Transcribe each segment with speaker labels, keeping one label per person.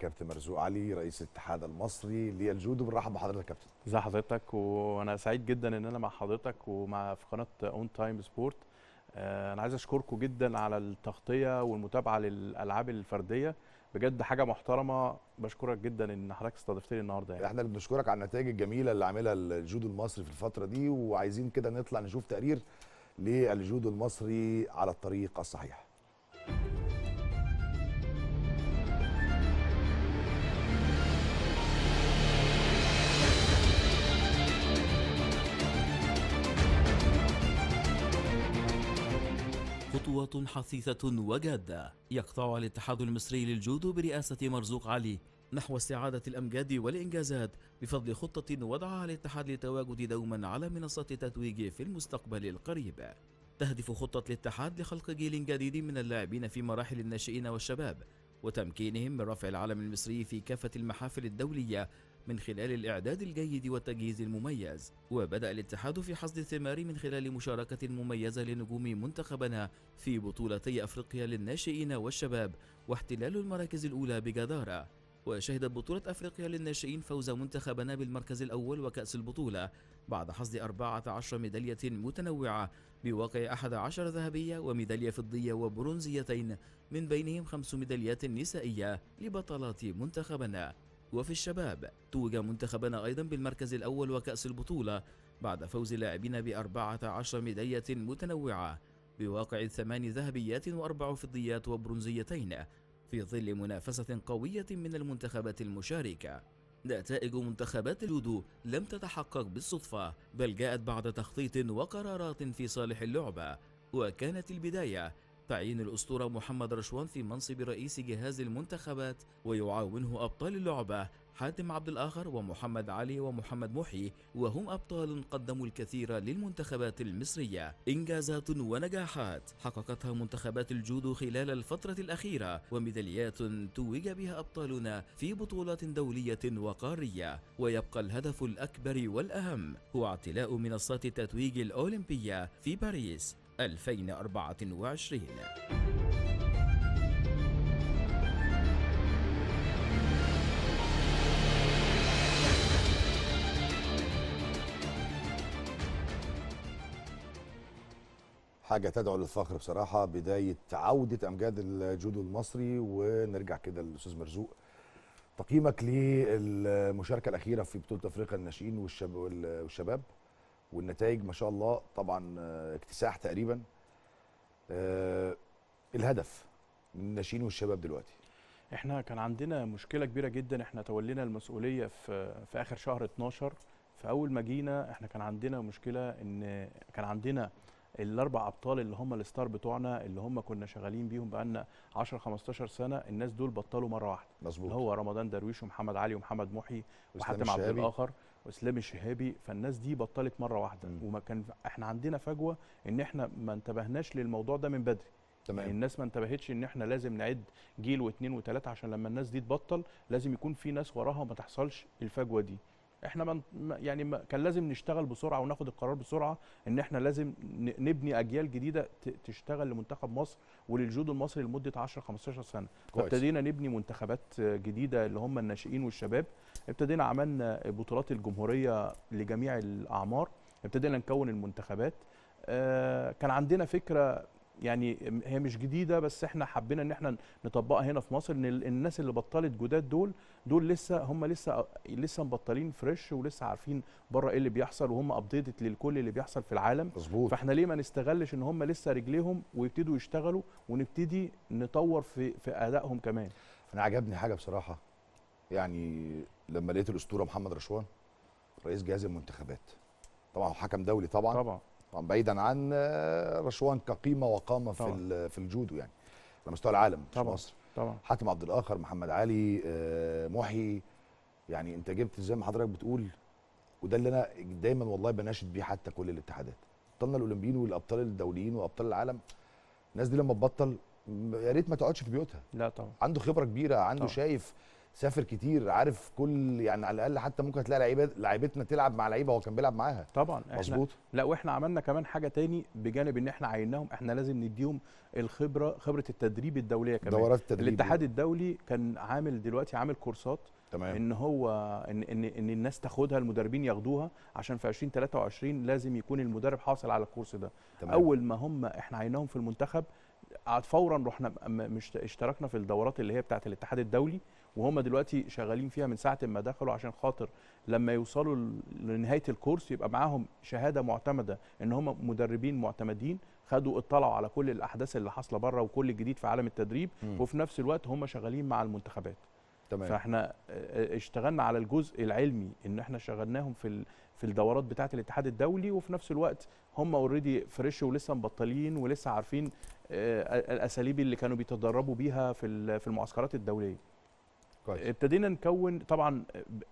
Speaker 1: كابتن مرزوق علي رئيس الاتحاد المصري للجودو بنرحب بحضرتك يا كابتن
Speaker 2: ازي حضرتك وانا سعيد جدا ان انا مع حضرتك ومع في قناه اون تايم سبورت انا عايز اشكركم جدا على التغطيه والمتابعه للالعاب الفرديه بجد حاجه محترمه بشكرك جدا ان حضرتك استضفتني النهارده يعني. احنا اللي بنشكرك على النتائج الجميله اللي عاملها الجودو
Speaker 1: المصري في الفتره دي وعايزين كده نطلع نشوف تقرير للجودو المصري على الطريق الصحيح
Speaker 3: خطوة حثيثة وجادة يقطع الاتحاد المصري للجودو برئاسة مرزوق علي نحو استعادة الأمجاد والإنجازات بفضل خطة وضعها الاتحاد للتواجد دوما على منصة التتويج في المستقبل القريب تهدف خطة الاتحاد لخلق جيل جديد من اللاعبين في مراحل الناشئين والشباب وتمكينهم من رفع العلم المصري في كافة المحافل الدولية من خلال الإعداد الجيد والتجهيز المميز وبدأ الاتحاد في حصد الثمار من خلال مشاركة مميزة لنجوم منتخبنا في بطولتي أفريقيا للناشئين والشباب واحتلال المراكز الأولى بجدارة وشهدت بطولة أفريقيا للناشئين فوز منتخبنا بالمركز الأول وكأس البطولة بعد حصد 14 ميدالية متنوعة بواقع 11 ذهبية وميدالية فضية وبرونزيتين من بينهم خمس ميداليات نسائية لبطلات منتخبنا وفي الشباب توج منتخبنا أيضا بالمركز الأول وكأس البطولة بعد فوز لاعبين بأربعة عشر ميدالية متنوعة بواقع ثمان ذهبيات وأربع فضيات وبرونزيتين في ظل منافسة قوية من المنتخبات المشاركة نتائج منتخبات الجودو لم تتحقق بالصدفة بل جاءت بعد تخطيط وقرارات في صالح اللعبة وكانت البداية تعيين الأسطورة محمد رشوان في منصب رئيس جهاز المنتخبات ويعاونه أبطال اللعبة حاتم عبد الآخر ومحمد علي ومحمد محي وهم أبطال قدموا الكثير للمنتخبات المصرية إنجازات ونجاحات حققتها منتخبات الجودو خلال الفترة الأخيرة وميداليات توج بها أبطالنا في بطولات دولية وقارية ويبقى الهدف الأكبر والأهم هو اعتلاء منصات التتويج الأولمبية في باريس 2024
Speaker 1: حاجة تدعو للفخر بصراحة بداية عودة أمجاد الجودو المصري ونرجع كده للأستاذ مرزوق تقييمك للمشاركة الأخيرة في بطولة أفريقيا الناشئين والشباب والنتائج ما شاء الله طبعا آه، اكتساح تقريبا آه، الهدف من الناشئين والشباب دلوقتي
Speaker 2: احنا كان عندنا مشكله كبيره جدا احنا تولينا المسؤوليه في في اخر شهر 12 فاول ما جينا احنا كان عندنا مشكله ان كان عندنا الاربع ابطال اللي هم الستار بتوعنا اللي هم كنا شغالين بيهم بقالنا 10 15 سنه الناس دول بطلوا مره واحده مظبوط اللي هو رمضان درويش ومحمد علي ومحمد محي وحاتم عبد الاخر واسلام الشهابي فالناس دي بطلت مره واحده م. وما كان احنا عندنا فجوه ان احنا ما انتبهناش للموضوع ده من بدري تمام. يعني الناس ما انتبهتش ان احنا لازم نعد جيل واثنين وثلاثه عشان لما الناس دي تبطل لازم يكون في ناس وراها وما تحصلش الفجوه دي احنا من يعني كان لازم نشتغل بسرعه وناخد القرار بسرعه ان احنا لازم نبني اجيال جديده تشتغل لمنتخب مصر وللجودو المصري لمده 10 15 سنه ابتدينا نبني منتخبات جديده اللي هم الناشئين والشباب ابتدينا عملنا بطولات الجمهوريه لجميع الاعمار ابتدينا نكون المنتخبات آه، كان عندنا فكره يعني هي مش جديده بس احنا حبينا ان احنا نطبقها هنا في مصر ان الناس اللي بطلت جداد دول دول لسه هم لسه لسه مبطلين فريش ولسه عارفين بره ايه اللي بيحصل وهم ابديتد للكل اللي بيحصل في العالم مظبوط فاحنا ليه ما نستغلش ان هم لسه رجليهم ويبتدوا يشتغلوا ونبتدي نطور في في ادائهم كمان انا عجبني حاجه بصراحه
Speaker 1: يعني لما لقيت الاسطوره محمد رشوان رئيس جهاز المنتخبات طبعا حكم دولي طبعا طبعا طبعا بعيدا عن آه، رشوان كقيمه وقامه طبعا. في في الجودو يعني على مستوى العالم مش طبعا. مصر طبعا حاتم عبد الاخر محمد علي آه، محي يعني انت جبت زي ما حضرتك بتقول وده اللي انا دايما والله بناشد بيه حتى كل الاتحادات ابطالنا الاولمبيين والابطال الدوليين وابطال العالم الناس دي لما تبطل يا ريت ما تقعدش في بيوتها لا طبعا عنده خبره كبيره عنده طبعا. شايف
Speaker 2: سافر كتير عارف كل يعني على الاقل حتى ممكن هتلاقي لعيبه لعيبتنا تلعب مع لعيبه هو كان بيلعب معاها طبعا احنا مظبوط لا واحنا عملنا كمان حاجه تاني بجانب ان احنا عيناهم احنا لازم نديهم الخبره خبره التدريب الدوليه كمان دورات التدريب الاتحاد الدولي كان عامل دلوقتي عامل كورسات تمام ان هو ان ان, إن الناس تاخدها المدربين ياخدوها عشان في 2023 لازم يكون المدرب حاصل على الكورس ده تمام. اول ما هم احنا عيناهم في المنتخب فورا رحنا مش اشتركنا في الدورات اللي هي بتاعه الاتحاد الدولي وهم دلوقتي شغالين فيها من ساعه ما دخلوا عشان خاطر لما يوصلوا لنهايه الكورس يبقى معاهم شهاده معتمده ان هم مدربين معتمدين خدوا اطلعوا على كل الاحداث اللي حاصله بره وكل الجديد في عالم التدريب م. وفي نفس الوقت هم شغالين مع المنتخبات تمام. فاحنا آه، آه، اشتغلنا على الجزء العلمي ان احنا شغلناهم في في الدورات بتاعه الاتحاد الدولي وفي نفس الوقت هم اوريدي فريش ولسه مبطلين ولسه عارفين آه، الاساليب اللي كانوا بيتدربوا بيها في في المعسكرات الدوليه كويس. ابتدينا نكون طبعا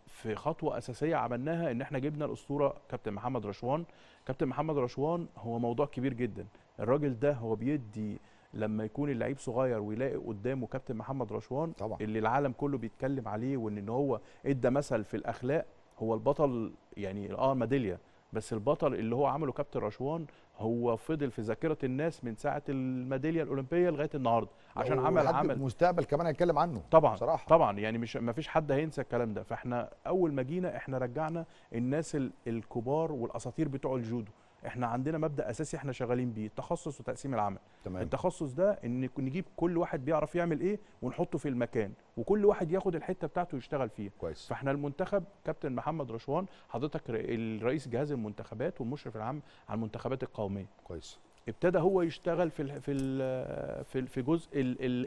Speaker 2: في خطوه اساسيه عملناها ان احنا جبنا الاسطوره كابتن محمد رشوان كابتن محمد رشوان هو موضوع كبير جدا الراجل ده هو بيدي لما يكون اللعيب صغير ويلاقي قدامه كابتن محمد رشوان طبعا. اللي العالم كله بيتكلم عليه وان هو ادى مثل في الاخلاق هو البطل يعني اه ميداليه بس البطل اللي هو عمله كابتن رشوان هو فضل في ذاكره الناس من ساعه الميداليه الاولمبيه لغايه النهارده عشان عمل عمل مستقبل كمان هنتكلم عنه طبعا صراحة. طبعا يعني مش ما فيش حد هينسى الكلام ده فاحنا اول ما جينا احنا رجعنا الناس الكبار والاساطير بتوع الجودو احنا عندنا مبدا اساسي احنا شغالين بيه تخصص وتقسيم العمل تمام. التخصص ده ان نجيب كل واحد بيعرف يعمل ايه ونحطه في المكان وكل واحد ياخد الحته بتاعته يشتغل فيها كويس. فاحنا المنتخب كابتن محمد رشوان حضرتك الرئيس جهاز المنتخبات والمشرف العام على المنتخبات القوميه كويس ابتدى هو يشتغل في ال في ال في, في جزء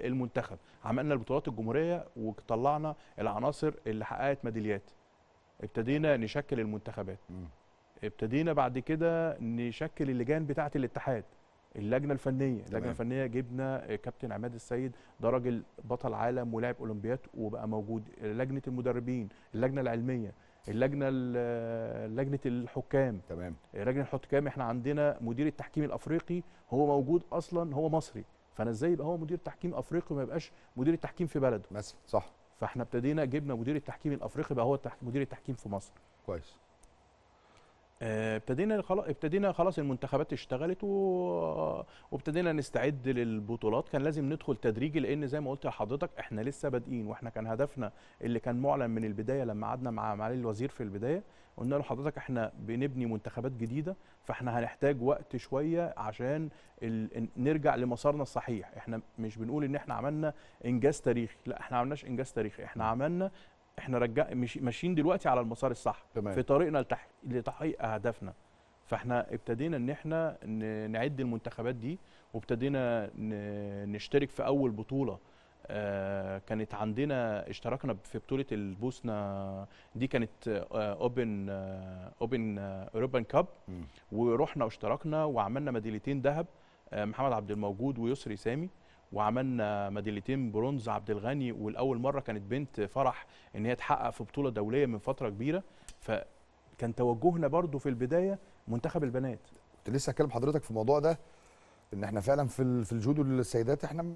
Speaker 2: المنتخب عملنا البطولات الجمهوريه وطلعنا العناصر اللي حققت ميداليات ابتدينا نشكل المنتخبات م. ابتدينا بعد كده نشكل اللجان بتاعه الاتحاد اللجنه الفنيه اللجنه الفنيه جبنا كابتن عماد السيد ده راجل بطل عالم ولاعب اولمبياد وبقى موجود لجنه المدربين اللجنه العلميه اللجنه لجنه الحكام تمام لجنه الحكام احنا عندنا مدير التحكيم الافريقي هو موجود اصلا هو مصري فانا ازاي يبقى هو مدير تحكيم افريقي وما يبقاش مدير التحكيم في بلده مثلا صح فاحنا ابتدينا جبنا مدير التحكيم الافريقي بقى هو مدير التحكيم في مصر كويس آه، ابتدينا خلاص ابتدينا خلاص المنتخبات اشتغلت وابتدينا نستعد للبطولات كان لازم ندخل تدريجي لان زي ما قلت لحضرتك احنا لسه بادئين واحنا كان هدفنا اللي كان معلن من البدايه لما قعدنا مع معالي الوزير في البدايه قلنا له حضرتك احنا بنبني منتخبات جديده فاحنا هنحتاج وقت شويه عشان ال... نرجع لمسارنا الصحيح احنا مش بنقول ان احنا عملنا انجاز تاريخي لا احنا ما عملناش انجاز تاريخي احنا عملنا احنا رجع ماشيين دلوقتي على المسار الصح تمام. في طريقنا لتح... لتحقيق اهدافنا فاحنا ابتدينا ان احنا نعد المنتخبات دي وابتدينا نشترك في اول بطوله آه، كانت عندنا اشتركنا في بطوله البوسنه دي كانت آه، اوبن آه، اوبن اوروبان كاب ورحنا واشتركنا وعملنا ميداليتين ذهب محمد عبد الموجود ويسري سامي وعملنا ميداليتين برونز عبد الغني والاول مره كانت بنت فرح ان هي تحقق في بطوله دوليه من فتره كبيره فكان توجهنا برضو في البدايه منتخب البنات كنت لسه هكلم حضرتك في الموضوع ده ان احنا فعلا في في الجودو
Speaker 1: للسيدات احنا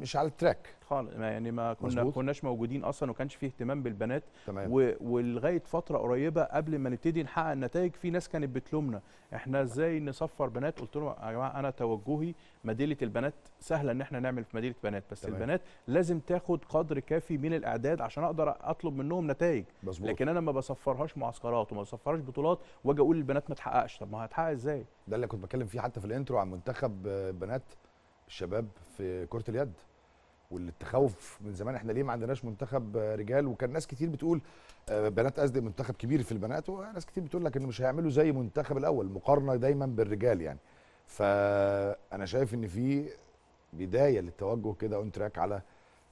Speaker 2: مش على التراك خالص يعني ما كنا مزبوط. كناش موجودين اصلا وكانش فيه اهتمام بالبنات تمام. و... ولغايه فتره قريبه قبل ما نبتدي نحقق النتائج في ناس كانت بتلومنا احنا ازاي نصفر بنات قلت لهم يا جماعه انا توجهي مديله البنات سهله ان احنا نعمل في مديله بنات بس تمام. البنات لازم تاخد قدر كافي من الاعداد عشان اقدر اطلب منهم نتائج مزبوط. لكن انا ما بصفرهاش معسكرات وما بصفرهاش بطولات واجي اقول للبنات ما تحققش طب ما هتحقق ازاي ده اللي كنت بتكلم فيه حتى في الانترو عن منتخب بنات
Speaker 1: الشباب في كره اليد والتخوف من زمان احنا ليه ما عندناش منتخب آه، رجال وكان ناس كتير بتقول آه، بنات قصدي منتخب كبير في البنات وناس كتير بتقول لك انه مش هيعملوا زي منتخب الاول مقارنه دايما بالرجال يعني فانا شايف ان في بدايه للتوجه كده اون تراك على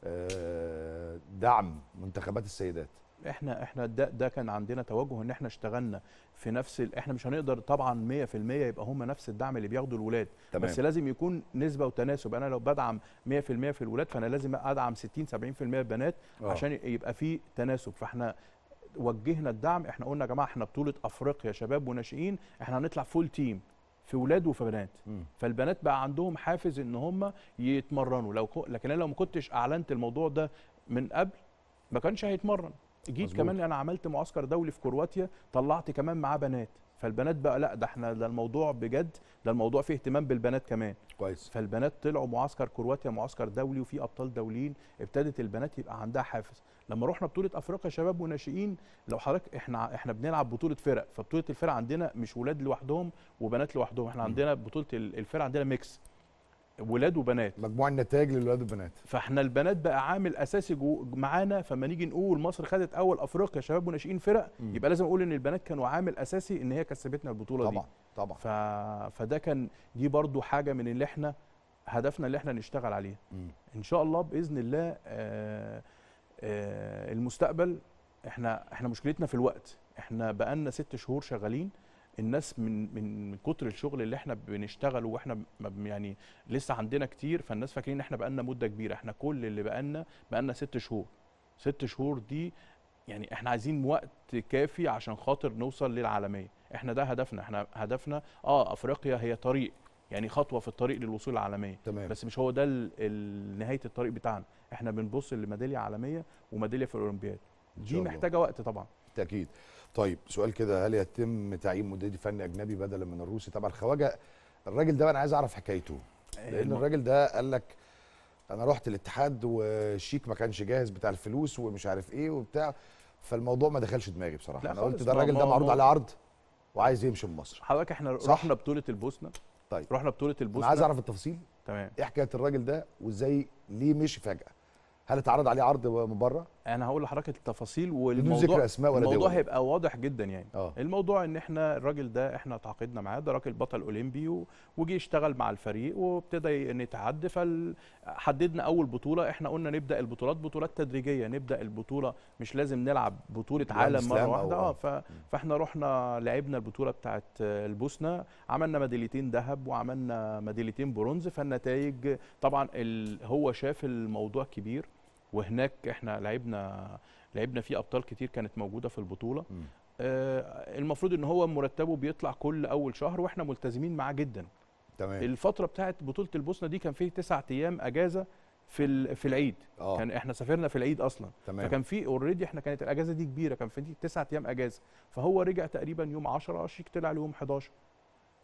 Speaker 1: آه، دعم منتخبات
Speaker 2: السيدات احنا احنا ده, ده كان عندنا توجه ان احنا اشتغلنا في نفس ال... احنا مش هنقدر طبعا 100% يبقى هم نفس الدعم اللي بياخده الولاد تمام. بس لازم يكون نسبه وتناسب انا لو بدعم 100% في الولاد فانا لازم ادعم 60 70% البنات أوه. عشان يبقى في تناسب فاحنا وجهنا الدعم احنا قلنا يا جماعه احنا بطوله افريقيا شباب وناشئين احنا هنطلع فول تيم في ولاد وفي بنات م. فالبنات بقى عندهم حافز ان هم يتمرنوا لو لكن انا لو ما كنتش اعلنت الموضوع ده من قبل ما كانش هيتمرن جيت مزبوط. كمان انا عملت معسكر دولي في كرواتيا طلعت كمان معاه بنات فالبنات بقى لا ده احنا ده الموضوع بجد ده الموضوع فيه اهتمام بالبنات كمان كويس فالبنات طلعوا معسكر كرواتيا معسكر دولي وفي ابطال دوليين ابتدت البنات يبقى عندها حافز لما رحنا بطوله افريقيا شباب وناشئين لو حضرتك احنا احنا بنلعب بطوله فرق فبطوله الفرق عندنا مش ولاد لوحدهم وبنات لوحدهم احنا عندنا بطوله الفرق عندنا ميكس ولاد وبنات مجموع النتائج للولاد والبنات فاحنا البنات بقى عامل اساسي معانا فما نيجي نقول مصر خدت اول افريقيا شباب وناشئين فرق م. يبقى لازم اقول ان البنات كانوا عامل اساسي ان هي كسبتنا البطوله طبعا. دي طبعا ف... فده كان دي برضو حاجه من اللي احنا هدفنا اللي احنا نشتغل عليه ان شاء الله باذن الله آه آه المستقبل احنا احنا مشكلتنا في الوقت احنا بقالنا ست شهور شغالين الناس من من من كتر الشغل اللي احنا بنشتغله واحنا يعني لسه عندنا كتير فالناس فاكرين ان احنا بقالنا مده كبيره احنا كل اللي بقالنا بقالنا ست شهور ست شهور دي يعني احنا عايزين وقت كافي عشان خاطر نوصل للعالميه احنا ده هدفنا احنا هدفنا اه افريقيا هي طريق يعني خطوه في الطريق للوصول للعالميه تمام. بس مش هو ده نهايه الطريق بتاعنا احنا بنبص لميداليه عالميه وميداليه في الاولمبياد دي محتاجه وقت طبعا
Speaker 1: بالتاكيد طيب سؤال كده هل يتم تعيين مدير فني اجنبي بدلا من الروسي طبعا خواجه الراجل ده انا عايز اعرف حكايته آه، لان الراجل ده قال لك انا رحت الاتحاد وشيك ما كانش جاهز بتاع الفلوس ومش عارف ايه وبتاع فالموضوع ما دخلش دماغي بصراحه انا قلت ده الراجل ده معروض عليه عرض وعايز يمشي من مصر حضرتك
Speaker 2: احنا رحنا بطوله البوسنه طيب رحنا بطوله البوسنه انا عايز اعرف التفاصيل تمام ايه
Speaker 1: حكايه الراجل ده وازاي ليه مشي فجاه هل اتعرض عليه عرض من بره
Speaker 2: انا هقول لحضرتك التفاصيل والموضوع ذكر اسماء ولا الموضوع دول. هيبقى واضح جدا يعني أوه. الموضوع ان احنا الراجل ده احنا تعاقدنا معاه ده راجل بطل اولمبي وجي يشتغل مع الفريق وابتدى نتعدى فحددنا اول بطوله احنا قلنا نبدا البطولات بطولات تدريجيه نبدا البطوله مش لازم نلعب بطوله عالم مره واحده اه, آه. فاحنا رحنا لعبنا البطوله بتاعه البوسنه عملنا ميداليتين ذهب وعملنا ميداليتين برونز فالنتائج طبعا ال... هو شاف الموضوع كبير وهناك احنا لعبنا لعبنا فيه ابطال كتير كانت موجوده في البطوله آه المفروض ان هو مرتبه بيطلع كل اول شهر واحنا ملتزمين معاه جدا تمام الفتره بتاعه بطوله البوسنه دي كان فيه تسعة ايام اجازه في في العيد أوه. كان احنا سافرنا في العيد اصلا تمام. فكان في اوريدي احنا كانت الاجازه دي كبيره كان في تسعة ايام اجازه فهو رجع تقريبا يوم 10 شيك طلع يوم 11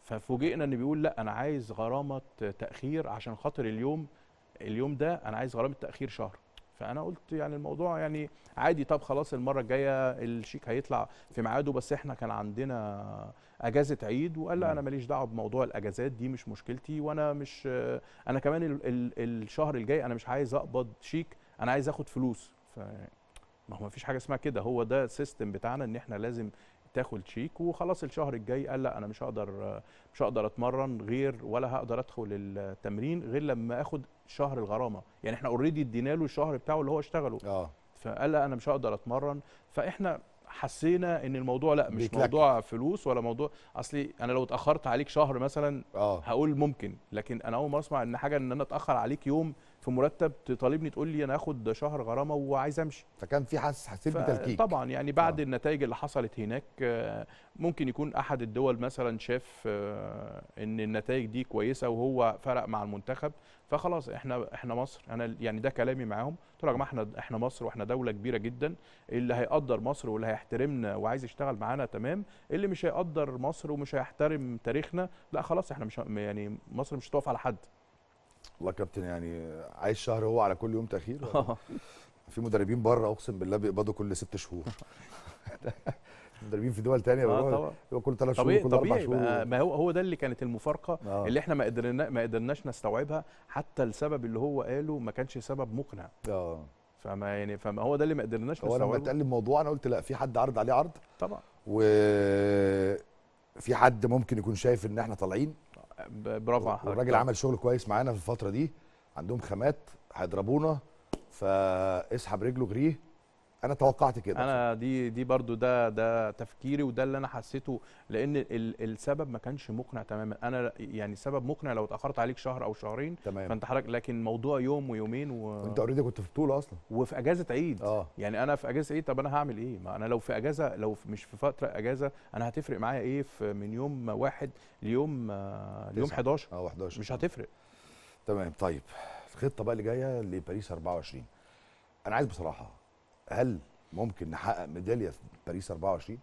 Speaker 2: ففوجئنا ان بيقول لا انا عايز غرامه تاخير عشان خاطر اليوم اليوم ده انا عايز غرامه تاخير شهر فانا قلت يعني الموضوع يعني عادي طب خلاص المره الجايه الشيك هيطلع في ميعاده بس احنا كان عندنا اجازه عيد وقال لا انا ماليش دعوه بموضوع الاجازات دي مش مشكلتي وانا مش انا كمان ال ال الشهر الجاي انا مش عايز اقبض شيك انا عايز اخد فلوس ف ما هو مفيش حاجه اسمها كده هو ده السيستم بتاعنا ان احنا لازم تاخد شيك وخلاص الشهر الجاي قال لا انا مش هقدر مش هقدر اتمرن غير ولا هقدر ادخل التمرين غير لما اخد شهر الغرامه يعني احنا اوريدي ادينا له الشهر بتاعه اللي هو اشتغله اه فقال لا انا مش هقدر اتمرن فاحنا حسينا ان الموضوع لا مش بيتلك. موضوع فلوس ولا موضوع اصلي انا لو اتاخرت عليك شهر مثلا آه. هقول ممكن لكن انا اول مره اسمع ان حاجه ان انا اتاخر عليك يوم في مرتب تطالبني تقول لي انا هاخد شهر غرامه وعايز امشي فكان في حاسس
Speaker 3: حسيت بتلكيك
Speaker 2: طبعا يعني بعد آه. النتائج اللي حصلت هناك آه، ممكن يكون احد الدول مثلا شاف آه، ان النتائج دي كويسه وهو فرق مع المنتخب فخلاص احنا احنا مصر انا يعني ده كلامي معاهم قلت لهم يا جماعه احنا احنا مصر واحنا دوله كبيره جدا اللي هيقدر مصر واللي هيحترمنا وعايز يشتغل معانا تمام اللي مش هيقدر مصر ومش هيحترم تاريخنا لا خلاص احنا مش يعني مصر مش هتقف على حد والله
Speaker 1: كابتن يعني عايز شهر هو على كل يوم تاخير آه. في مدربين بره اقسم بالله بيقبضوا كل ست شهور مدربين في دول تانية اه طبعا كل ثلاث شهور كل اربع شهور
Speaker 2: ما هو هو ده اللي كانت المفارقه آه. اللي احنا ما قدرنا ما قدرناش نستوعبها حتى السبب اللي هو قاله ما كانش سبب مقنع اه فما يعني فما هو ده اللي ما قدرناش نستوعبه هو لما اتقال الموضوع انا قلت لا في حد عرض عليه عرض
Speaker 1: طبعا و في حد ممكن يكون شايف ان احنا طالعين برافو على حضرتك الراجل عمل شغل كويس معانا في الفتره دي عندهم خامات هيضربونا فاسحب رجله جريه انا توقعت كده انا
Speaker 2: دي دي برضو ده ده تفكيري وده اللي انا حسيته لان السبب ما كانش مقنع تماما انا يعني سبب مقنع لو اتاخرت عليك شهر او شهرين تمام. فانت حضرتك لكن موضوع يوم ويومين و... وانت اوريدي كنت في بطوله اصلا وفي اجازه عيد آه. يعني انا في اجازه عيد طب انا هعمل ايه ما انا لو في اجازه لو في مش في فتره اجازه انا هتفرق معايا ايه في من يوم واحد ليوم ليوم 11 اه 11 مش هتفرق تمام طيب
Speaker 1: الخطه بقى اللي جايه لباريس 24 انا عايز بصراحه هل ممكن نحقق ميداليه في باريس 24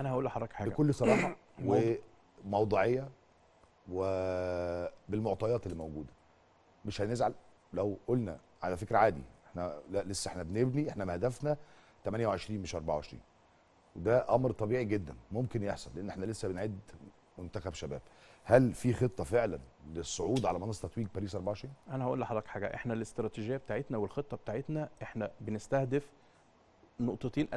Speaker 2: انا هقول لحضرتك حاجه بكل صراحه
Speaker 1: وموضوعيه وبالمعطيات اللي موجوده مش هنزعل لو قلنا على فكره عادي احنا لا لسه احنا بنبني احنا هدفنا 28 مش 24 وده امر طبيعي جدا ممكن يحصل لان احنا لسه بنعد منتخب شباب هل في خطه فعلا للصعود على منصه تتويج باريس 24
Speaker 2: انا هقول لحضرتك حاجه احنا الاستراتيجيه بتاعتنا والخطه بتاعتنا احنا بنستهدف نقطتين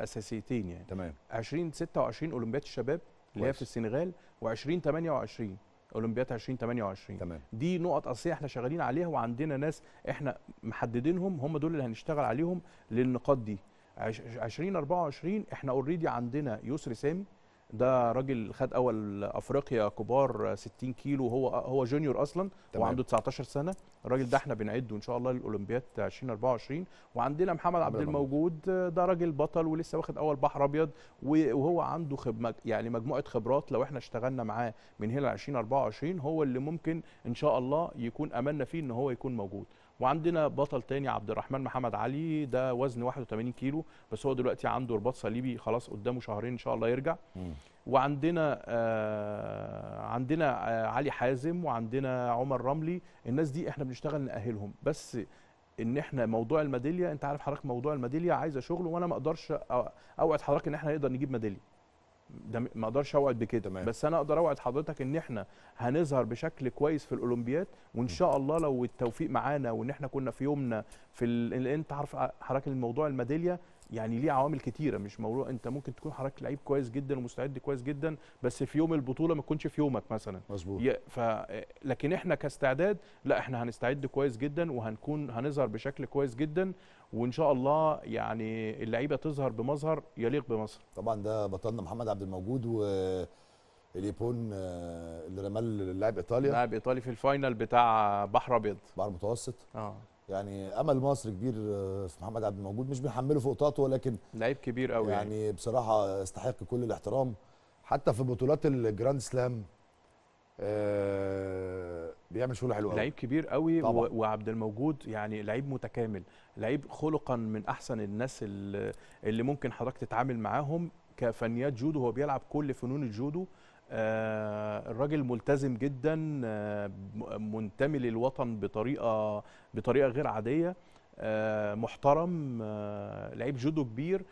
Speaker 2: اساسيتين يعني تمام 2026 اولمبياد الشباب اللي هي في السنغال و20 28 اولمبياد 2028 تمام دي نقط اساسيه احنا شغالين عليها وعندنا ناس احنا محددينهم هم دول اللي هنشتغل عليهم للنقاط دي 2024 احنا اوريدي عندنا يسري سامي ده راجل خد اول افريقيا كبار 60 آه، كيلو هو آه، هو جونيور اصلا تمام. وعنده 19 سنه الراجل ده احنا بنعده ان شاء الله للاولمبياد 2024 وعندنا محمد عبد الموجود آه، ده راجل بطل ولسه واخد اول بحر ابيض وهو عنده خب يعني مجموعه خبرات لو احنا اشتغلنا معاه من هنا ل 2024 هو اللي ممكن ان شاء الله يكون املنا فيه ان هو يكون موجود وعندنا بطل تاني عبد الرحمن محمد علي ده وزن 81 كيلو بس هو دلوقتي عنده رباط صليبي خلاص قدامه شهرين ان شاء الله يرجع وعندنا آه عندنا آه علي حازم وعندنا عمر رملي الناس دي احنا بنشتغل نأهلهم بس ان احنا موضوع الميداليه انت عارف حضرتك موضوع الميداليه عايزه شغل وانا ما اقدرش اوعد حضرتك ان احنا نقدر نجيب ميداليه ده ما اقدرش اوعد بكده تمام. بس انا اقدر اوعد حضرتك ان احنا هنظهر بشكل كويس في الاولمبياد وان شاء الله لو التوفيق معانا وان احنا كنا في يومنا في ال... انت عارف حضرتك الموضوع الميداليه يعني ليه عوامل كتيره مش موضوع انت ممكن تكون حضرتك لعيب كويس جدا ومستعد كويس جدا بس في يوم البطوله ما تكونش في يومك مثلا مظبوط ف... لكن احنا كاستعداد لا احنا هنستعد كويس جدا وهنكون هنظهر بشكل كويس جدا وان شاء الله يعني اللعيبه تظهر بمظهر يليق بمصر طبعا ده بطلنا محمد عبد الموجود و
Speaker 1: اليبون آه، اللي رمال لاعب ايطاليا لاعب
Speaker 2: ايطالي في الفاينل بتاع بحر ابيض
Speaker 1: بحر متوسط اه يعني امل مصر كبير آه، في محمد عبد الموجود مش بنحمله فوق طاقته ولكن
Speaker 2: لعيب كبير قوي يعني,
Speaker 1: يعني بصراحه يستحق كل الاحترام حتى في بطولات الجراند سلام
Speaker 2: آه بيعمل شغل حلو قوي لعيب كبير قوي طبعا. وعبد الموجود يعني لعيب متكامل لعيب خلقا من احسن الناس اللي ممكن حضرتك تتعامل معاهم كفنيات جودو هو بيلعب كل فنون الجودو آه، الراجل ملتزم جدا آه، منتمي للوطن بطريقه بطريقه غير عاديه آه، محترم لعيب جودو كبير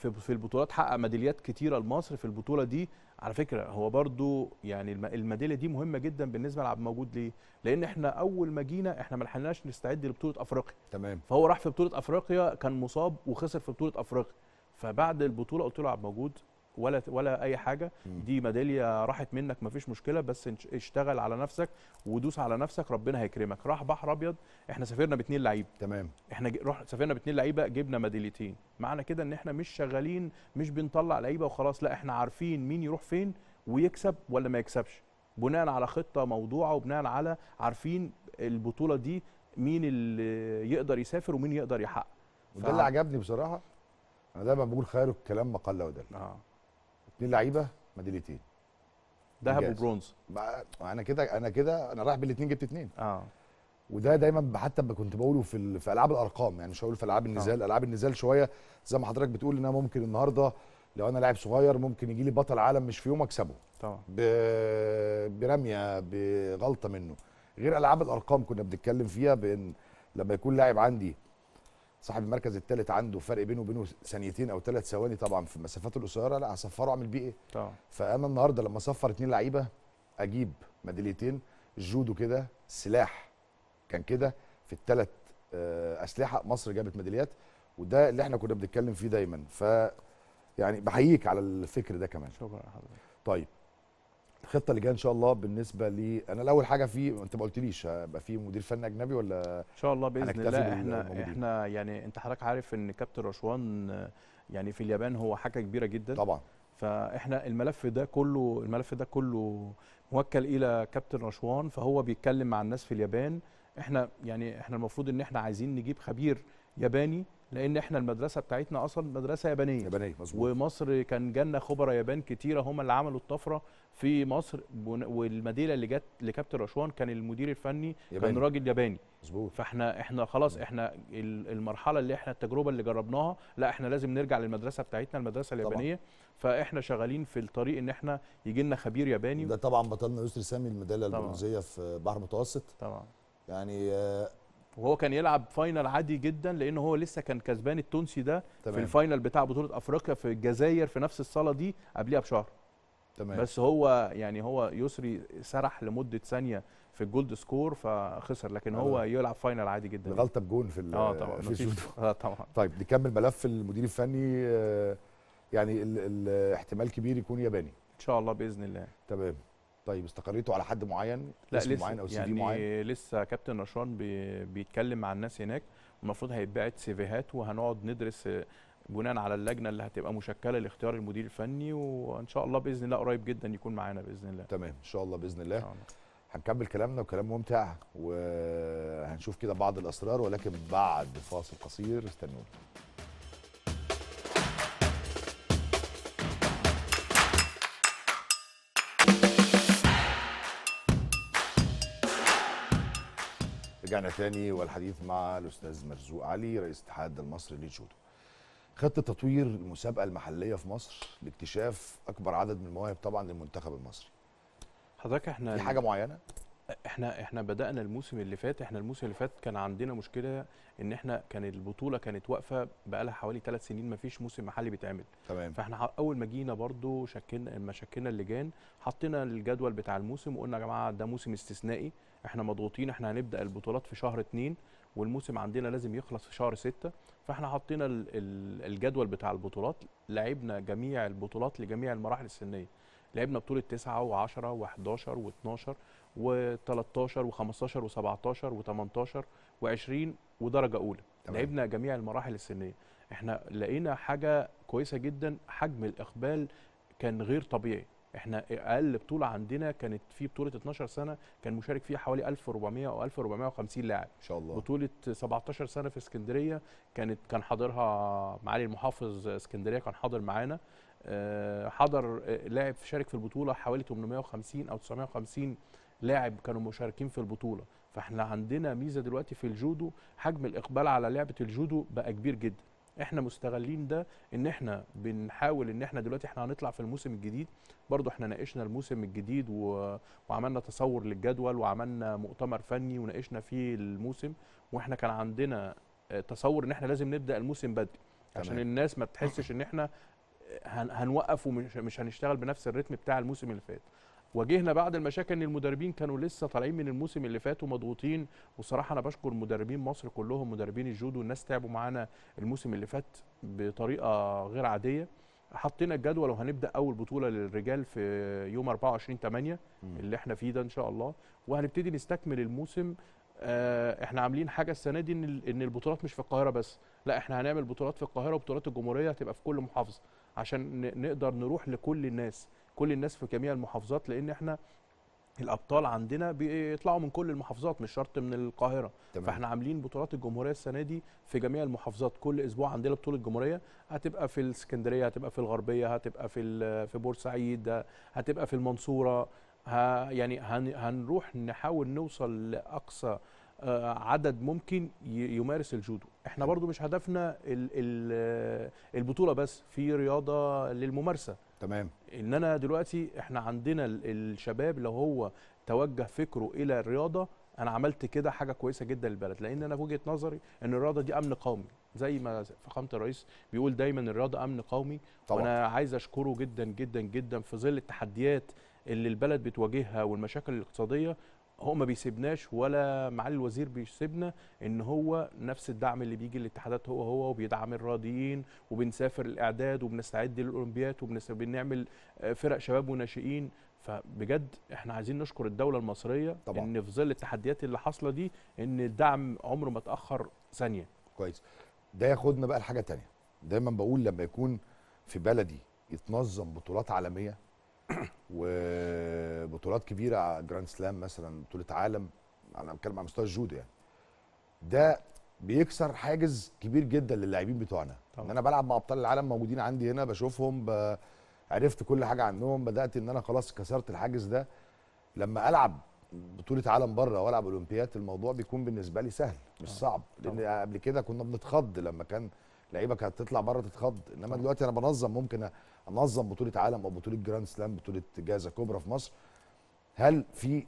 Speaker 2: في البطولات حقق ميداليات كتيره لمصر في البطوله دي على فكره هو برضو يعني الميداليه دي مهمه جدا بالنسبه لعبد موجود ليه؟ لان احنا اول ما جينا احنا ما لحقناش نستعد لبطوله افريقيا تمام فهو راح في بطوله افريقيا كان مصاب وخسر في بطوله افريقيا فبعد البطوله قلت له عبد موجود ولا ولا اي حاجه دي ميداليه راحت منك مفيش مشكله بس اشتغل على نفسك ودوس على نفسك ربنا هيكرمك راح بحر ابيض احنا سافرنا باثنين لعيبه تمام احنا رحنا سافرنا باثنين لعيبه جبنا ميداليتين معنى كده ان احنا مش شغالين مش بنطلع لعيبه وخلاص لا احنا عارفين مين يروح فين ويكسب ولا ما يكسبش بناء على خطه موضوعه وبناء على عارفين البطوله دي مين اللي يقدر يسافر ومين يقدر يحقق وده اللي
Speaker 1: عجبني بصراحه انا دايما بقول خير الكلام ما قل ودل آه. لعيبه ميداليتين ذهب وبرونز انا كده انا كده انا رايح بالاثنين جبت اثنين اه وده دايما حتى كنت بقوله في في العاب الارقام يعني مش هقول في العاب النزال آه. العاب النزال شويه زي ما حضرتك بتقول ان انا ممكن النهارده لو انا لاعب صغير ممكن يجي لي بطل عالم مش في يوم اكسبه طبعا برميه بغلطه منه غير العاب الارقام كنا بنتكلم فيها بان لما يكون لاعب عندي صاحب المركز الثالث عنده فرق بينه وبينه ثانيتين او ثلاث ثواني طبعا في المسافات القصيره لا هصفره اعمل بيه ايه؟ طبعا فانا النهارده لما اصفر اثنين لعيبه اجيب ميداليتين جودو كده سلاح كان كده في الثلاث آه، اسلحه مصر جابت ميداليات وده اللي احنا كنا بنتكلم فيه دايما ف يعني بحييك على الفكر ده كمان شكرا حضرتك طيب الخطه اللي جايه ان شاء الله بالنسبه لي انا الاول حاجه في انت ما قلتليش هيبقى في مدير
Speaker 2: فني اجنبي ولا ان شاء الله باذن الله احنا الموجودين. احنا يعني انت حضرتك عارف ان كابتن رشوان يعني في اليابان هو حاجه كبيره جدا طبعا فاحنا الملف ده كله الملف ده كله موكل الى كابتن رشوان فهو بيتكلم مع الناس في اليابان احنا يعني احنا المفروض ان احنا عايزين نجيب خبير ياباني لان احنا المدرسه بتاعتنا اصلا مدرسه يابانيه يابانيه مظبوط ومصر كان جالنا خبراء يابان كتيره هم اللي عملوا الطفره في مصر والمديره اللي جت لكابتن رشوان كان المدير الفني ياباني. كان راجل ياباني مظبوط فاحنا احنا خلاص احنا المرحله اللي احنا التجربه اللي جربناها لا احنا لازم نرجع للمدرسه بتاعتنا المدرسه اليابانيه طبعا. فاحنا شغالين في الطريق ان احنا يجي لنا خبير ياباني ده طبعا بطلنا يسري سامي الميداليه البرونزيه في بحر متوسط طبعا يعني وهو كان يلعب فاينل عادي جدا لان هو لسه كان كسبان التونسي ده تمام. في الفاينل بتاع بطوله افريقيا في الجزائر في نفس الصاله دي قبليها بشهر تمام. بس هو يعني هو يسري سرح لمده ثانيه في الجولد سكور فخسر لكن هو يلعب فاينل عادي جدا غلطه بجون في اه طبعا في اه طبعا
Speaker 1: طيب نكمل ملف المدير الفني آه، يعني الاحتمال كبير يكون ياباني ان شاء الله باذن الله تمام طيب استقريتوا على حد معين لا اسم لسه معين او سي يعني في معين
Speaker 2: لسه كابتن رشان بي بيتكلم مع الناس هناك المفروض هيتبعت سيفيهات وهنقعد ندرس بناء على اللجنه اللي هتبقى مشكله لاختيار المدير الفني وان شاء الله باذن الله قريب جدا يكون معانا باذن الله تمام ان شاء الله باذن الله
Speaker 1: هنكمل كلامنا وكلام ممتع وهنشوف كده بعض الاسرار ولكن بعد فاصل قصير استنونا رجعنا تاني والحديث مع الاستاذ مرزوق علي رئيس الاتحاد المصري للجودو. خطه تطوير المسابقه المحليه في مصر لاكتشاف اكبر عدد من المواهب طبعا للمنتخب
Speaker 2: المصري. حضرتك احنا في حاجه معينه؟ احنا احنا بدانا الموسم اللي فات احنا الموسم اللي فات كان عندنا مشكله ان احنا كان البطوله كانت واقفه بقالها حوالي ثلاث سنين ما فيش موسم محلي بيتعمل تمام فاحنا اول ما جينا برضو شكلنا لما شكلنا اللجان حطينا الجدول بتاع الموسم وقلنا يا جماعه ده موسم استثنائي احنا مضغوطين احنا هنبدا البطولات في شهر 2 والموسم عندنا لازم يخلص في شهر ستة فاحنا حطينا الجدول بتاع البطولات لعبنا جميع البطولات لجميع المراحل السنيه لعبنا بطوله 9 و10 و11 و12 و13 و15 و17 و18 و20 ودرجه اولى تمام. لعبنا جميع المراحل السنيه احنا لقينا حاجه كويسه جدا حجم الاقبال كان غير طبيعي احنا اقل بطوله عندنا كانت في بطوله 12 سنه كان مشارك فيها حوالي 1400 او 1450 لاعب ان شاء الله بطوله 17 سنه في اسكندريه كانت كان حاضرها معالي المحافظ اسكندريه كان حاضر معانا آه، حضر آه، لاعب شارك في البطوله حوالي 850 او 950 لاعب كانوا مشاركين في البطوله فاحنا عندنا ميزه دلوقتي في الجودو حجم الاقبال على لعبه الجودو بقى كبير جدا احنا مستغلين ده ان احنا بنحاول ان احنا دلوقتي احنا هنطلع في الموسم الجديد برضو احنا ناقشنا الموسم الجديد و... وعملنا تصور للجدول وعملنا مؤتمر فني وناقشنا فيه الموسم واحنا كان عندنا آه، تصور ان احنا لازم نبدا الموسم بدري عشان تمام. الناس ما تحسش ان احنا آه، هنوقف ومش مش هنشتغل بنفس الريتم بتاع الموسم اللي فات واجهنا بعض المشاكل ان المدربين كانوا لسه طالعين من الموسم اللي فات ومضغوطين وصراحه انا بشكر مدربين مصر كلهم مدربين الجودو الناس تعبوا معانا الموسم اللي فات بطريقه غير عاديه حطينا الجدول وهنبدا اول بطوله للرجال في يوم 24 8 اللي احنا فيه ده ان شاء الله وهنبتدي نستكمل الموسم آه، احنا عاملين حاجه السنه دي ان ان البطولات مش في القاهره بس لا احنا هنعمل بطولات في القاهره وبطولات الجمهوريه هتبقى في كل محافظه عشان نقدر نروح لكل الناس كل الناس في جميع المحافظات لان احنا الابطال عندنا بيطلعوا من كل المحافظات مش شرط من القاهره تمام. فاحنا عاملين بطولات الجمهوريه السنه دي في جميع المحافظات كل اسبوع عندنا بطوله جمهوريه هتبقى في الاسكندريه هتبقى في الغربيه هتبقى في في بورسعيد هتبقى في المنصوره ها يعني هنروح نحاول نوصل لاقصى آه، عدد ممكن يمارس الجودو احنا برضو مش هدفنا البطوله بس في رياضه للممارسه تمام ان انا دلوقتي احنا عندنا الشباب لو هو توجه فكره الى الرياضه انا عملت كده حاجه كويسه جدا للبلد لان انا في وجهه نظري ان الرياضه دي امن قومي زي ما فخامه الرئيس بيقول دايما الرياضه امن قومي طبعا. وانا عايز اشكره جدا جدا جدا في ظل التحديات اللي البلد بتواجهها والمشاكل الاقتصاديه هو ما بيسيبناش ولا معالي الوزير بيسيبنا ان هو نفس الدعم اللي بيجي للاتحادات هو هو وبيدعم الراضيين وبنسافر الاعداد وبنستعد للاولمبياد وبنعمل آه، فرق شباب وناشئين فبجد احنا عايزين نشكر الدوله المصريه طبعا. ان في ظل التحديات اللي حاصله دي ان الدعم عمره ما اتاخر ثانيه كويس
Speaker 1: ده ياخدنا بقى لحاجه تانية دايما بقول لما يكون في بلدي يتنظم بطولات عالميه وبطولات كبيره جراند سلام مثلا بطوله عالم انا بتكلم على مستوى الجودو يعني ده بيكسر حاجز كبير جدا للاعبين بتوعنا طبعا. ان انا بلعب مع ابطال العالم موجودين عندي هنا بشوفهم ب... عرفت كل حاجه عنهم بدات ان انا خلاص كسرت الحاجز ده لما العب بطوله عالم بره والعب اولمبياد الموضوع بيكون بالنسبه لي سهل مش آه. صعب لان قبل كده كنا بنتخض لما كان لعيبه كانت تطلع بره تتخض انما دلوقتي انا بنظم ممكن انظم بطوله عالم او بطوله جراند سلام بطوله جائزه كبرى في مصر هل في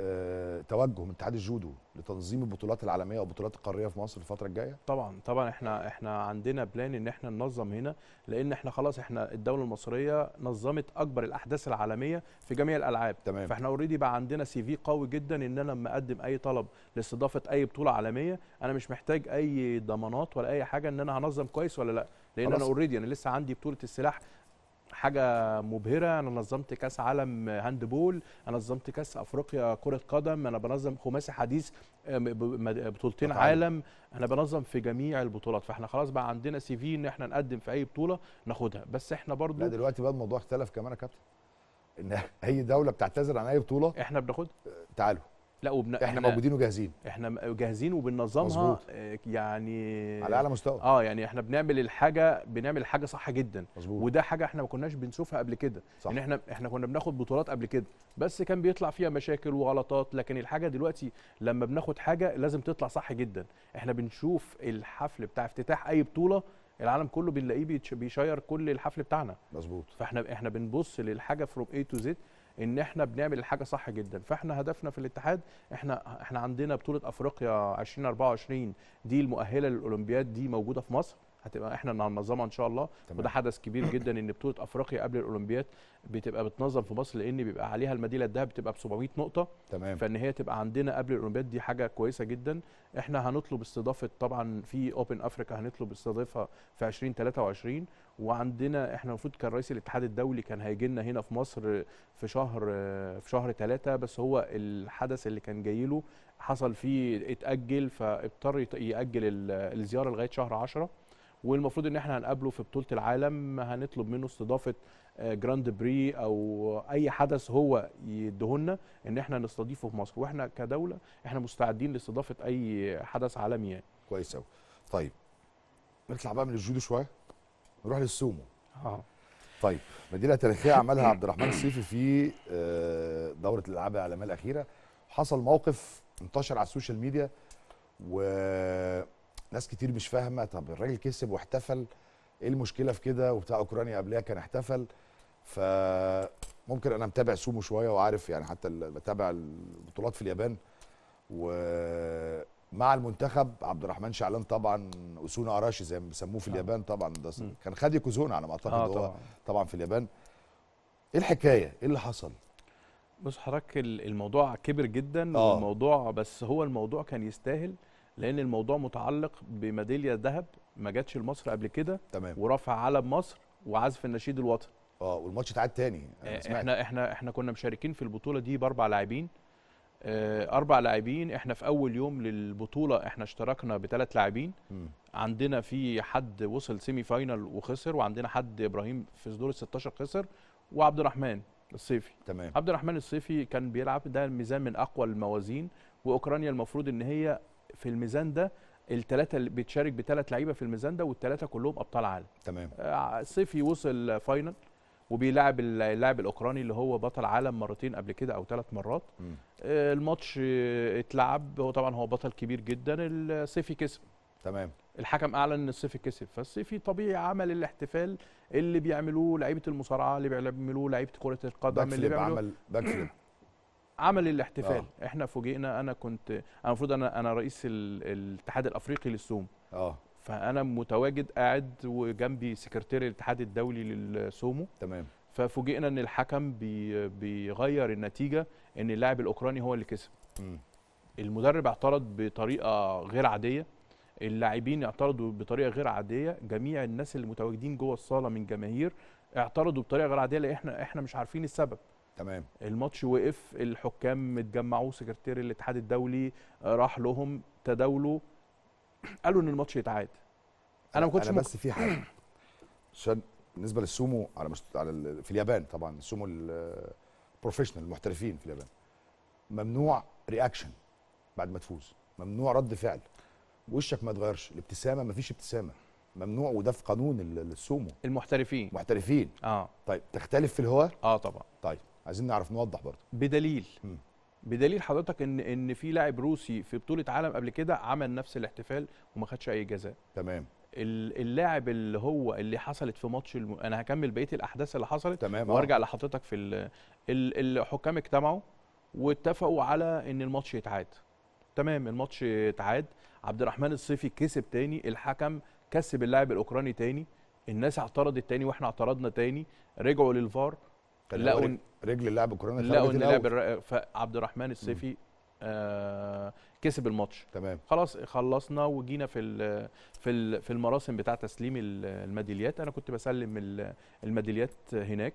Speaker 1: آه، توجه من اتحاد الجودو لتنظيم البطولات العالميه والبطولات القاريه في مصر الفتره الجايه؟ طبعا
Speaker 2: طبعا احنا احنا عندنا بلان ان احنا ننظم هنا لان احنا خلاص احنا الدوله المصريه نظمت اكبر الاحداث العالميه في جميع الالعاب تمام. فاحنا اوريدي بقى عندنا سي في قوي جدا ان انا لما اقدم اي طلب لاستضافه اي بطوله عالميه انا مش محتاج اي ضمانات ولا اي حاجه ان انا هنظم كويس ولا لا لان خلاص. انا اوريدي انا لسه عندي بطوله السلاح حاجه مبهره انا نظمت كاس عالم هاندبول انا نظمت كاس افريقيا كره قدم انا بنظم خماسي حديث آه، بطولتين عالم انا بنظم في جميع البطولات فاحنا خلاص بقى عندنا سي في ان احنا نقدم في اي بطوله ناخدها
Speaker 1: بس احنا برضو لا دلوقتي بقى الموضوع اختلف كمان يا كابتن
Speaker 2: ان اي دوله بتعتذر عن اي بطوله احنا بناخدها تعالوا لا وبن... احنا, احنا موجودين وجاهزين احنا جاهزين وبننظمها مظبوط. آه، يعني على اعلى مستوى اه يعني احنا بنعمل الحاجه بنعمل حاجه صح جدا مظبوط. وده حاجه احنا ما كناش بنشوفها قبل كده صح. يعني احنا احنا كنا بناخد بطولات قبل كده بس كان بيطلع فيها مشاكل وغلطات لكن الحاجه دلوقتي لما بناخد حاجه لازم تطلع صح جدا احنا بنشوف الحفل بتاع افتتاح اي بطوله العالم كله بنلاقيه بيشير كل الحفل بتاعنا مظبوط فاحنا احنا بنبص للحاجه فروم اي تو زد ان احنا بنعمل الحاجه صح جدا فاحنا هدفنا في الاتحاد احنا احنا عندنا بطوله افريقيا 2024 دي المؤهله للاولمبياد دي موجوده في مصر هتبقى احنا اللي هننظمها ان شاء الله تمام. وده حدث كبير جدا ان بطوله افريقيا قبل الاولمبياد بتبقى بتنظم في مصر لان بيبقى عليها المدينه الذهب بتبقى ب 700 نقطه تمام. فان هي تبقى عندنا قبل الاولمبياد دي حاجه كويسه جدا احنا هنطلب استضافه طبعا في اوبن افريكا هنطلب استضافه في 2023 وعندنا احنا المفروض كان رئيس الاتحاد الدولي كان هيجي لنا هنا في مصر في شهر في شهر ثلاثة بس هو الحدث اللي كان جاي له حصل فيه اتأجل فاضطر يأجل الزيارة لغاية شهر 10 والمفروض ان احنا هنقابله في بطوله العالم هنطلب منه استضافه جراند آه، بري او اي حدث هو يديهولنا ان احنا نستضيفه في مصر واحنا كدوله احنا مستعدين لاستضافه اي حدث عالمي يعني كويس قوي طيب نطلع بقى من الجودو شويه
Speaker 1: نروح للسومو اه طيب مدينه تاريخيه عملها عبد الرحمن الصيفي في آه، دوره الالعاب الاعلاميه الاخيره حصل موقف انتشر على السوشيال ميديا و ناس كتير مش فاهمه طب الراجل كسب واحتفل ايه المشكله في كده وبتاع اوكرانيا قبلها كان احتفل ف ممكن انا متابع سومو شويه وعارف يعني حتى بتابع البطولات في اليابان ومع المنتخب عبد الرحمن شعلان طبعا اسونا اراشي زي ما بيسموه في آه. اليابان طبعا ده كان خدي كوزون على ما اعتقد آه طبعا. هو طبعا في اليابان ايه الحكايه ايه اللي حصل
Speaker 2: بص حضرتك الموضوع كبر جدا آه. والموضوع بس هو الموضوع كان يستاهل لان الموضوع متعلق بميداليه ذهب ما جاتش لمصر قبل كده تمام ورفع علم مصر وعزف النشيد الوطني اه والماتش اتعاد تاني أنا سمعت. احنا احنا احنا كنا مشاركين في البطوله دي باربع لاعبين آه، اربع لاعبين احنا في اول يوم للبطوله احنا اشتركنا بثلاث لاعبين عندنا في حد وصل سيمي فاينل وخسر وعندنا حد ابراهيم في دور ال 16 خسر وعبد الرحمن الصيفي تمام عبد الرحمن الصيفي كان بيلعب ده ميزان من اقوى الموازين واوكرانيا المفروض ان هي في الميزان ده الثلاثه اللي بتشارك بثلاث لعيبه في الميزان ده والثلاثه كلهم ابطال عالم تمام آه، صيفي وصل فاينل وبيلاعب اللاعب الاوكراني اللي هو بطل عالم مرتين قبل كده او ثلاث مرات م. آه، الماتش اتلعب هو طبعا هو بطل كبير جدا الصيفي كسب تمام الحكم اعلن ان الصيفي كسب فالصيفي طبيعي عمل الاحتفال اللي بيعملوه لعيبه المصارعه اللي بيعملوه لعيبه كره القدم اللي بيعملوه عمل عمل الاحتفال أوه. احنا فوجئنا انا كنت انا المفروض انا انا رئيس الاتحاد الافريقي للسوم اه فانا متواجد قاعد وجنبي سكرتير الاتحاد الدولي للسومو تمام ففوجئنا ان الحكم بي بيغير النتيجه ان اللاعب الاوكراني هو اللي كسب المدرب اعترض بطريقه غير عاديه اللاعبين اعترضوا بطريقه غير عاديه جميع الناس اللي متواجدين جوه الصاله من جماهير اعترضوا بطريقه غير عاديه لان احنا احنا مش عارفين السبب تمام الماتش وقف الحكام اتجمعوا سكرتير الاتحاد الدولي آه، راح لهم تداولوا قالوا ان الماتش يتعاد انا ما كنتش أنا بس في حاجه
Speaker 1: عشان بالنسبه للسومو على مش... على ال... في اليابان طبعا السومو البروفيشنال المحترفين في اليابان ممنوع رياكشن بعد ما تفوز ممنوع رد فعل وشك ما يتغيرش الابتسامه ما فيش ابتسامه ممنوع وده في قانون
Speaker 2: السومو المحترفين محترفين اه طيب تختلف في الهواء اه طبعا طيب عايزين نعرف نوضح برضه بدليل م. بدليل حضرتك ان ان في لاعب روسي في بطوله عالم قبل كده عمل نفس الاحتفال وما خدش اي جزاء تمام اللاعب اللي هو اللي حصلت في ماتش الم... انا هكمل بقيه الاحداث اللي حصلت تمام آه. وارجع آه. لحضرتك في ال... ال... الحكام اجتمعوا واتفقوا على ان الماتش يتعاد تمام الماتش اتعاد عبد الرحمن الصيفي كسب تاني الحكم كسب اللاعب الاوكراني تاني الناس اعترضت تاني واحنا اعترضنا تاني رجعوا للفار لقوا رجل اللاعب الكوراني لقوا ان اللاعب فعبد الرحمن السيفي آه كسب الماتش تمام خلاص خلصنا وجينا في الـ في الـ في المراسم بتاع تسليم الميداليات انا كنت بسلم الميداليات هناك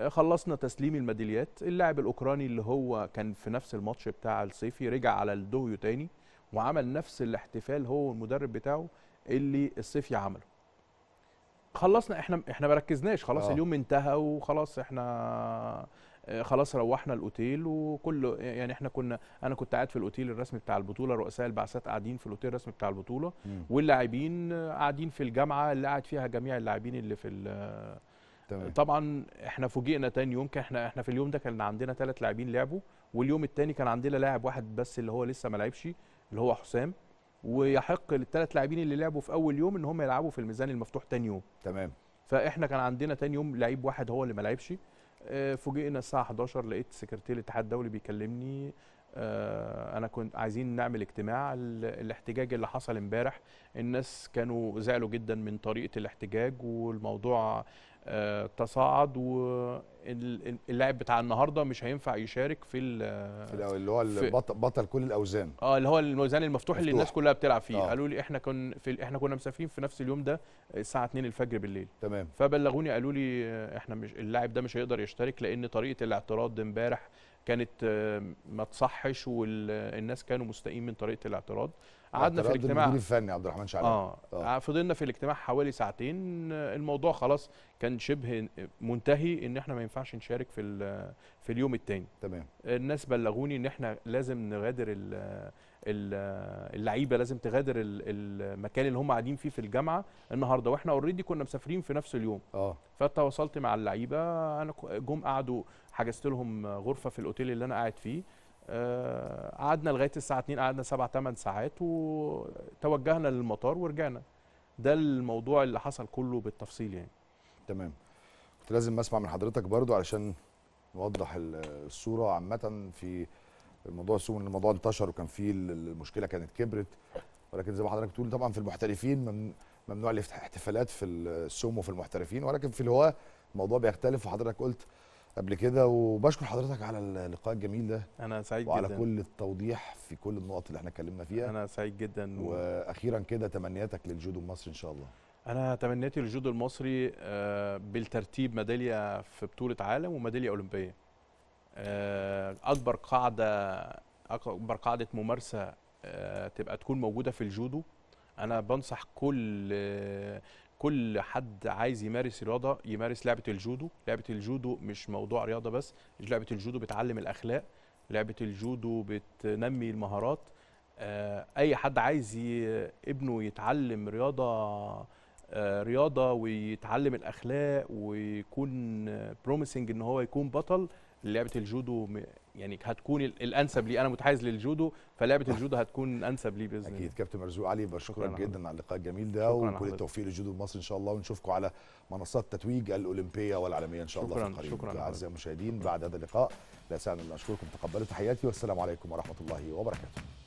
Speaker 2: آه خلصنا تسليم الميداليات اللاعب الاوكراني اللي هو كان في نفس الماتش بتاع الصيفي رجع على الدويو تاني وعمل نفس الاحتفال هو والمدرب بتاعه اللي الصيفي عمله خلصنا احنا احنا ما ركزناش خلاص آه. اليوم انتهى وخلاص احنا آه، خلاص روحنا الاوتيل وكله يعني احنا كنا انا كنت قاعد في الاوتيل الرسمي بتاع البطوله رؤساء البعثات قاعدين في الاوتيل الرسمي بتاع البطوله واللاعبين قاعدين في الجامعه اللي قاعد فيها جميع اللاعبين اللي في تمام. طبعا احنا فوجئنا تاني يوم كان احنا احنا في اليوم ده كان عندنا ثلاث لاعبين لعبوا واليوم الثاني كان عندنا لاعب واحد بس اللي هو لسه ما لعبش اللي هو حسام ويحق للثلاث لاعبين اللي لعبوا في اول يوم ان هم يلعبوا في الميزان المفتوح ثاني يوم تمام فاحنا كان عندنا ثاني يوم لعيب واحد هو اللي ما لعبش آه، فوجئنا الساعه 11 لقيت سكرتير الاتحاد الدولي بيكلمني آه، انا كنت عايزين نعمل اجتماع الاحتجاج اللي حصل امبارح الناس كانوا زعلوا جدا من طريقه الاحتجاج والموضوع آه، تصاعد واللاعب بتاع النهارده مش هينفع يشارك في في اللي هو في
Speaker 1: بطل كل الاوزان
Speaker 2: اه اللي هو الميزان المفتوح اللي الناس كلها بتلعب فيه آه. قالوا لي احنا كن في احنا كنا مسافرين في نفس اليوم ده الساعه 2 الفجر بالليل تمام فبلغوني قالوا لي آه، احنا مش اللاعب ده مش هيقدر يشترك لان طريقه الاعتراض امبارح كانت آه، ما تصحش والناس كانوا مستائين من طريقه الاعتراض قعدنا في الاجتماع المدير الفني عبد الرحمن شعلان آه،, آه. اه فضلنا في الاجتماع حوالي ساعتين الموضوع خلاص كان شبه منتهي ان احنا ما ينفعش نشارك في في اليوم الثاني تمام الناس بلغوني ان احنا لازم نغادر اللعيبه لازم تغادر المكان اللي هم قاعدين فيه في الجامعه النهارده واحنا اوريدي كنا مسافرين في نفس اليوم اه فتواصلت مع اللعيبه انا جم قعدوا حجزت لهم غرفه في الاوتيل اللي انا قاعد فيه آه قعدنا لغايه الساعه 2 قعدنا 7 8 ساعات وتوجهنا للمطار ورجعنا ده الموضوع اللي حصل كله بالتفصيل يعني تمام
Speaker 1: كنت لازم اسمع من حضرتك برضو علشان نوضح الصوره عامه في الموضوع سوء الموضوع انتشر وكان فيه المشكله كانت كبرت ولكن زي ما حضرتك بتقول طبعا في المحترفين ممنوع الاحتفالات في السومو في المحترفين ولكن في الهواء الموضوع بيختلف وحضرتك قلت قبل كده وبشكر حضرتك على اللقاء الجميل ده انا سعيد وعلى جدا وعلى كل التوضيح في كل النقط اللي احنا اتكلمنا فيها انا سعيد جدا واخيرا كده تمنياتك للجودو المصري ان شاء الله
Speaker 2: انا تمنياتي للجودو المصري آه، بالترتيب ميداليه في بطوله عالم وميداليه اولمبيه آه، اكبر قاعده اكبر قاعده ممارسه آه، تبقى تكون موجوده في الجودو انا بنصح كل كل حد عايز يمارس رياضه يمارس لعبه الجودو لعبه الجودو مش موضوع رياضه بس لعبه الجودو بتعلم الاخلاق لعبه الجودو بتنمي المهارات آه، اي حد عايز ابنه يتعلم رياضه رياضه ويتعلم الاخلاق ويكون بروميسنج ان هو يكون بطل لعبه الجودو يعني هتكون الانسب لي انا متحيز للجودو فلعبه آه. الجودو هتكون انسب لي باذن الله اكيد كابتن مرزوق علي بشكرك جدا على اللقاء الجميل
Speaker 1: ده وكل التوفيق
Speaker 2: للجودو المصري ان شاء الله ونشوفكم على
Speaker 1: منصات تتويج الاولمبيه والعالميه ان شاء الله في القريب شكرا اعزائي المشاهدين بعد هذا اللقاء لا سألني ان اشكركم تقبلوا تحياتي والسلام عليكم ورحمه الله وبركاته